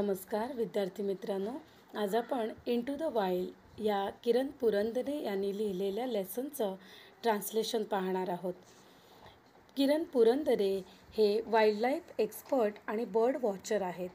नमस्कार विद्यार्थी मित्रांनो आज आपण इन टू द वाईल या किरण पुरंदरे यांनी लिहिलेल्या लेसनचं ट्रान्सलेशन पाहणार आहोत किरण पुरंदरे हे वाईल्डलाईफ एक्सपर्ट आणि बर्ड वॉचर आहेत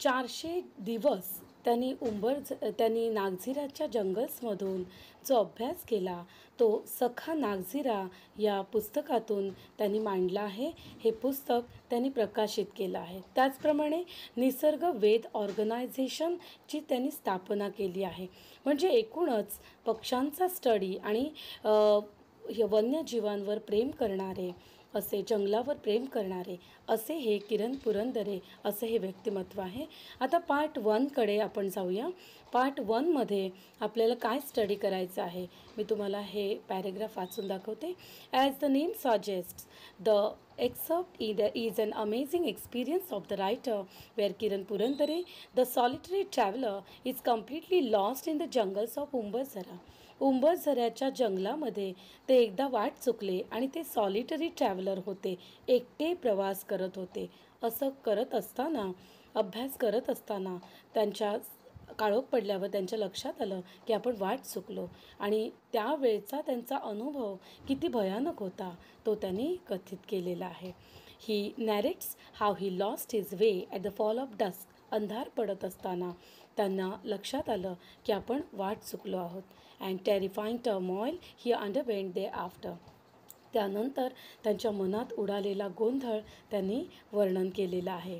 चारशे दिवस त्यांनी उंबर त्यांनी नागझिराच्या जंगल्समधून जो अभ्यास केला तो सखा नागझिरा या पुस्तकातून त्यांनी मांडला आहे हे पुस्तक त्यांनी प्रकाशित केलं आहे त्याचप्रमाणे निसर्ग वेद ऑर्गनायझेशनची त्यांनी स्थापना केली आहे म्हणजे एकूणच पक्ष्यांचा स्टडी आणि वन्यजीवांवर प्रेम करणारे असे जंगलावर प्रेम करणारे असे हे किरण पुरंदरे असे हे व्यक्तिमत्व आहे आता पार्ट वनकडे आपण जाऊया पार्ट वनमध्ये आपल्याला काय स्टडी करायचं आहे मी तुम्हाला हे पॅरेग्राफ वाचून दाखवते as the name suggest the excerpt is an amazing experience of the writer, where Kiran Purandare, the solitary traveler, is completely lost in the jungles of Umbazara. उंबरझऱ्याच्या जंगलामध्ये ते एकदा वाट चुकले आणि ते सॉलिटरी ट्रॅव्हलर होते एकटे प्रवास करत होते असं करत असताना अभ्यास करत असताना त्यांच्या काळोख पडल्यावर त्यांच्या लक्षात आलं की आपण वाट चुकलो आणि त्यावेळचा त्यांचा अनुभव किती भयानक होता तो त्यांनी कथित केलेला आहे he narrates how he lost his way at the fall of dusk अंधार पडत असताना त्यांना लक्षात आलं की आपण वाट चुकलो आहोत अँड टेरिफाईंग ऑइल ही अंडरबेंड दे आफ्टर त्यानंतर त्यांच्या मनात उडालेला गोंधळ त्यांनी वर्णन केलेला आहे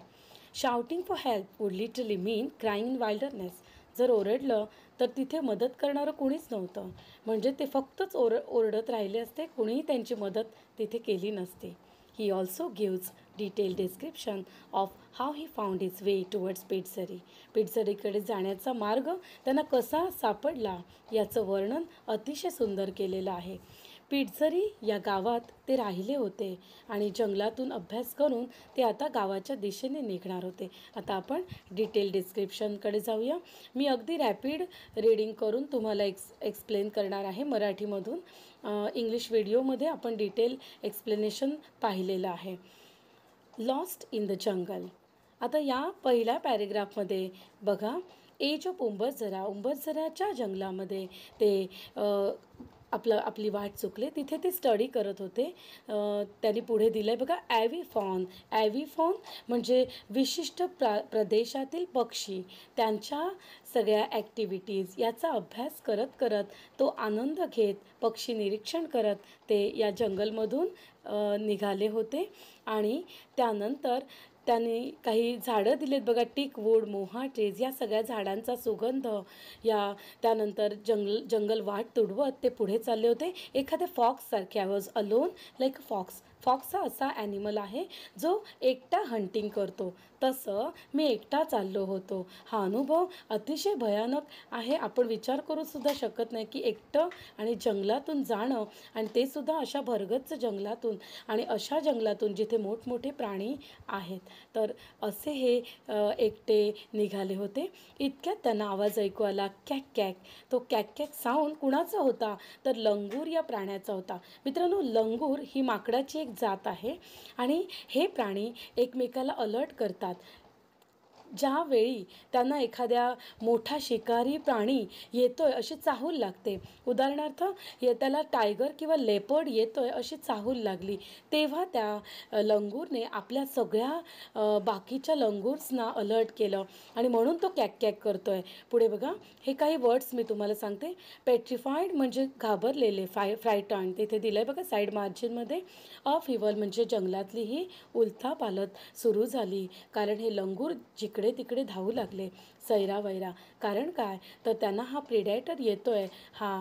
shouting for help would literally mean crying in wilderness जर ओरडलं तर तिथे मदत करणारं कोणीच नव्हतं म्हणजे ते फक्तच ओर ओरडत राहिले असते कोणीही त्यांची मदत तिथे केली नसते he also gives detail description of how he found his way towards Pitezari पिट्झरीकडे जाण्याचा मार्ग त्यांना कसा सापडला याचं वर्णन अतिशय सुंदर केलेलं आहे पिटझरी या गावात ते राहिले होते आणि जंगलातून अभ्यास करून ते आता गावाच्या दिशेने निघणार होते आता आपण डिटेल डिस्क्रिप्शनकडे जाऊया मी अगदी रॅपिड रीडिंग करून तुम्हाला एक्स एक्सप्लेन करणार आहे मराठीमधून इंग्लिश व्हिडिओमध्ये आपण डिटेल एक्सप्लेनेशन पाहिलेलं आहे लॉस्ट इन द जंगल आता या पहिल्या पॅरेग्राफमध्ये बघा एज ऑफ उंबरझरा उंबरझराच्या जंगलामध्ये ते आपलं आपली वाट चुकले, तिथे ते स्टडी करत होते त्यांनी पुढे दिलं आहे बघा ॲव्हिफॉन फॉन म्हणजे विशिष्ट प्रा प्रदेशातील पक्षी त्यांच्या सगळ्या ॲक्टिव्हिटीज याचा अभ्यास करत करत तो आनंद घेत पक्षी निरीक्षण करत ते या जंगलमधून निघाले होते आणि त्यानंतर त्याने काही झाडं दिलेत बघा टिकवूड मोहाटेज या सगळ्या झाडांचा सुगंध या त्यानंतर जंगल जंगल वाट तुडवत ते पुढे चालले होते एखाद्या फॉक्ससारखे I was alone like fox fox असा ॲनिमल आहे जो एकटा हंटिंग करतो तसं मी एकटा चाललो होतो हा अनुभव अतिशय भयानक आहे आपण विचार सुद्धा शकत नाही की एकटं आणि जंगलातून जाणं आणि ते सुद्धा अशा भरगच्च जंगलातून आणि अशा जंगलातून जिथे मोठमोठे प्राणी आहेत तर असे हे एकटे निघाले होते इतक्यात त्यांना आवाज ऐकू आला कॅक कॅक तो कॅक कॅक साऊंड कुणाचा होता तर लंगूर या प्राण्याचा होता मित्रांनो लंगूर ही माकडाची एक जात आहे आणि हे प्राणी एकमेकाला अलर्ट करतात ज्यावेळी त्यांना एखाद्या मोठा शिकारी प्राणी येतो आहे अशी चाहूल लागते उदाहरणार्थ ये त्याला टायगर किंवा लेपर्ड येतो आहे अशी चाहूल लागली तेव्हा त्या लंगूरने आपल्या सगळ्या बाकीच्या लंगूर्सना अलर्ट केलं आणि म्हणून तो कॅक कॅक करतो आहे पुढे बघा हे काही वर्ड्स मी तुम्हाला सांगते पेट्रिफाईड म्हणजे घाबरलेले फाय फ्रायटन तिथे दिलं आहे बघा साईड मार्जिनमध्ये अफिवल म्हणजे जंगलातली ही पालत सुरू झाली कारण हे लंगूर जिक इकडे तिकडे धावू लागले सैरा वैरा कारण काय तर त्यांना हा प्रिडॅटर येतो आहे हा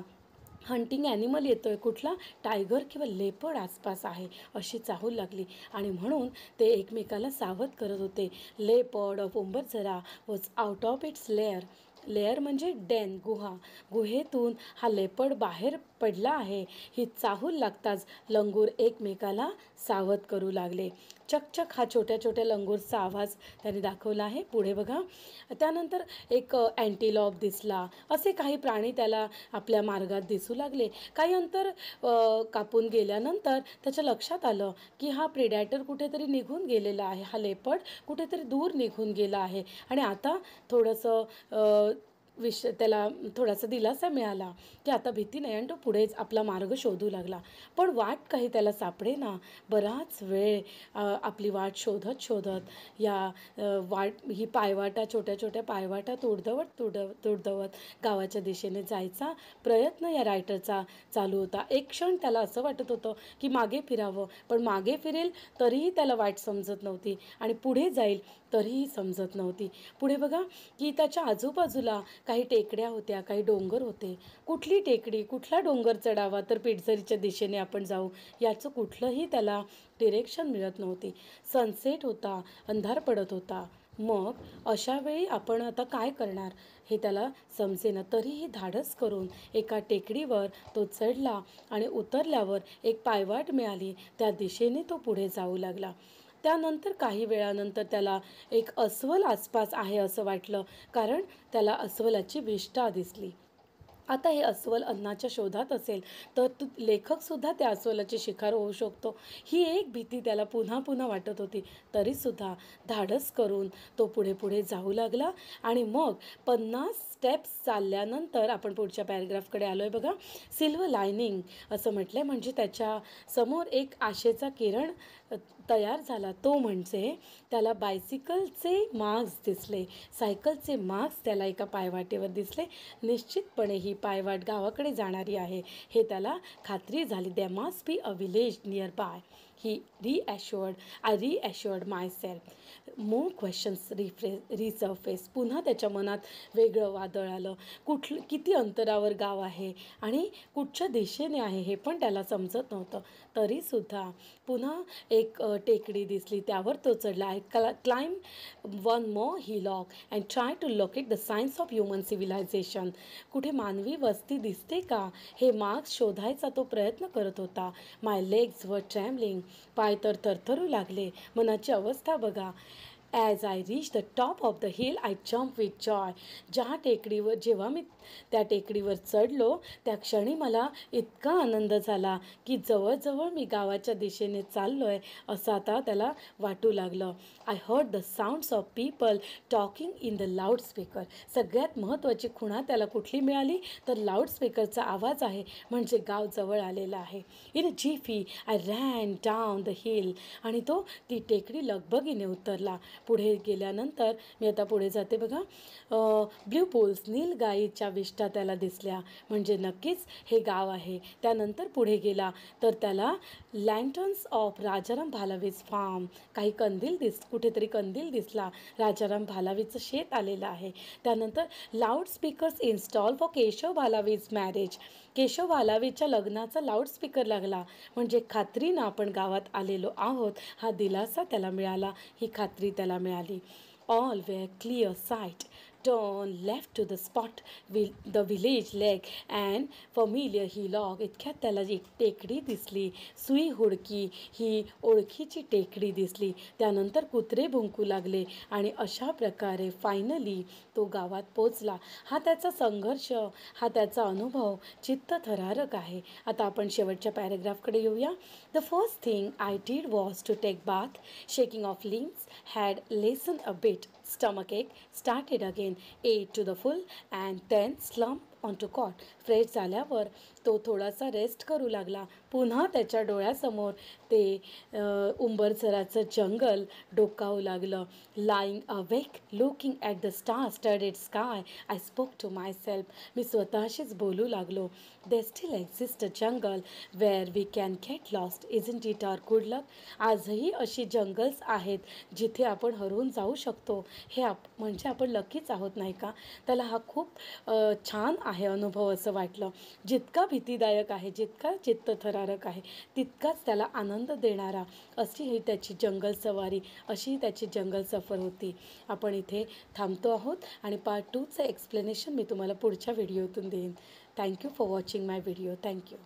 हंटिंग ॲनिमल येतो आहे कुठला टायगर किंवा लेपड आसपास आहे अशी चाहूल लागली आणि म्हणून ते एकमेकाला सावध करत होते लेपड ऑफ जरा was out of its lair lair म्हणजे डेन गुहा गुहेतून हा लेपड बाहेर पडला आहे ही चाहूल लागताच लंगूर एकमेकाला सावध करू लागले चकचक हा छोट्या छोट्या लंगूरचा आवाज त्यांनी दाखवला आहे पुढे बघा त्यानंतर एक अँटीलॉप दिसला असे काही प्राणी त्याला आपल्या मार्गात दिस लागले काही अंतर कापून गेल्यानंतर त्याच्या लक्षात आलं की हा प्रिडॅटर कुठेतरी निघून गेलेला आहे हा लेपट कुठेतरी दूर निघून गेला आहे आणि आता थोडंसं विषय त्याला थोडासा दिलासा मिळाला की आता भीती नाही आणि तो पुढेच आपला मार्ग शोधू लागला पण वाट काही त्याला सापडे ना बराच वेळ आपली वाट शोधत शोधत या वाट ही पायवाटा छोट्या छोट्या पायवाटा तुडदवत तुड तुडदवत गावाच्या दिशेने जायचा प्रयत्न या रायटरचा चालू होता एक क्षण त्याला असं वाटत होतं की मागे फिरावं पण मागे फिरेल तरीही त्याला वाट समजत नव्हती आणि पुढे जाईल तरीही समजत नव्हती पुढे बघा की त्याच्या आजूबाजूला काही टेकड्या होत्या काही डोंगर होते कुठली टेकडी कुठला डोंगर चढावा तर पिटझरीच्या दिशेने आपण जाऊ याचं कुठलंही त्याला डिरेक्शन मिळत नव्हती सनसेट होता अंधार पडत होता मग अशावेळी आपण आता काय करणार हे त्याला ना तरीही धाडस करून एका टेकडीवर तो चढला आणि उतरल्यावर एक पायवाट मिळाली त्या दिशेने तो पुढे जाऊ लागला त्यानंतर काही वेळानंतर त्याला एक अस्वल आसपास आहे असं वाटलं कारण त्याला अस्वलाची विष्ठा दिसली आता हे अस्वल अन्नाच्या शोधात असेल तर लेखकसुद्धा त्या अस्वलाची शिकार होऊ शकतो ही एक भीती त्याला पुन्हा पुन्हा वाटत होती तरीसुद्धा धाडस करून तो पुढे पुढे जाऊ लागला आणि मग पन्नास स्टेप्स चालल्यानंतर आपण पुढच्या पॅरेग्राफकडे आलो आहे बघा सिल्वर लायनिंग असं म्हटलं आहे म्हणजे त्याच्या समोर एक आशेचा किरण तयार झाला तो म्हणजे त्याला बायसिकलचे मार्क्स दिसले सायकलचे मार्क्स त्याला एका पायवाटेवर दिसले निश्चितपणे ही पायवाट गावाकडे जाणारी आहे हे त्याला खात्री झाली there must be a village nearby he I reassured myself more questions refresh resurface पुन्हा त्याच्या मनात वेगळं वादळ आलं कुठलं किती अंतरावर गाव आहे आणि कुठच्या दिशेने आहे हे पण त्याला समजत नव्हतं तरीसुद्धा पुन्हा एक टेकडी दिसली त्यावर तो चढला आहे क्ला climb one more hillock and try to locate the signs of human civilization कुठे मानवी वस्ती दिसते का हे मार्क्स शोधायचा तो प्रयत्न करत होता माय लेग्स व ट्रॅम्बलिंग पाय तर थरथरू लागले मनाची अवस्था बघा as I reach the top of the hill I jump with joy ज्या टेकडीवर जेव्हा मी त्या टेकडीवर चढलो त्या क्षणी मला इतका आनंद झाला की जवळजवळ मी गावाच्या दिशेने चाललो आहे असं आता त्याला वाटू लागलं I heard the sounds of people talking in the loudspeaker सगळ्यात महत्त्वाची खुणा त्याला कुठली मिळाली तर लाऊडस्पीकरचा आवाज आहे म्हणजे गाव जवळ आलेलं आहे in a jiffy I ran down the hill आणि तो ती टेकडी लगबगीने उतरला पुढे गेल्यानंतर मी आता पुढे जाते बघा ब्ल्यू पोल्स नील गायीच्या विष्ठा त्याला दिसल्या म्हणजे नक्कीच हे गाव आहे त्यानंतर पुढे गेला तर त्याला lanterns of Rajaram Bhalavij farm काही कंदील दिस कुठेतरी कंदील दिसला राजाराम भालावीचं शेत आलेलं आहे त्यानंतर speakers install for Keshav Bhalavij marriage Keshav वालावीच्या लग्नाचा लाऊडस्पीकर लागला म्हणजे खात्रीनं आपण गावात आलेलो आहोत हा दिलासा त्याला मिळाला ही खात्री त्याला मिळाली all were clear sight turn left to the spot while the village lay and familiar he log इतक्यात त्याला एक टेकडी दिसली सुई हुडकी ही ओळखीची टेकडी दिसली त्यानंतर कुत्रे भुंकू लागले आणि अशा प्रकारे फायनली तो गावात पोचला हा त्याचा संघर्ष हा त्याचा अनुभव चित्त थरारक आहे आता आपण शेवटच्या पॅरेग्राफकडे येऊया the first thing I did was to take bath shaking off links had lessen a bit stomachache started again, ate to the full, and then slumped on to cot fresh झाल्यावर तो थोडासा रेस्ट करू लागला पुन्हा त्याच्या डोळ्यासमोर ते उंबरसराचं जंगल डोकावू लागलं lying wake looking at the starlit sky I spoke to myself मी स्वतःशीच बोलू लागलो there still exist a jungle where we can get lost isn't it our good luck आजही अशी जंगल्स आहेत जिथे आपण हरवून जाऊ शकतो हे आप म्हणजे आपण लकीच आहोत नाही का त्याला हा खूप छान आहे अनुभव असं वाटलं जितका भीतीदायक आहे जितका चित्तथरारक आहे तितकाच त्याला आनंद देणारा अशी ही त्याची जंगल सवारी अशी त्याची जंगल सफर होती आपण इथे थांबतो आहोत आणि पार्ट टूचं एक्सप्लेनेशन मी तुम्हाला पुढच्या व्हिडिओतून देईन thank you for watching my video thank you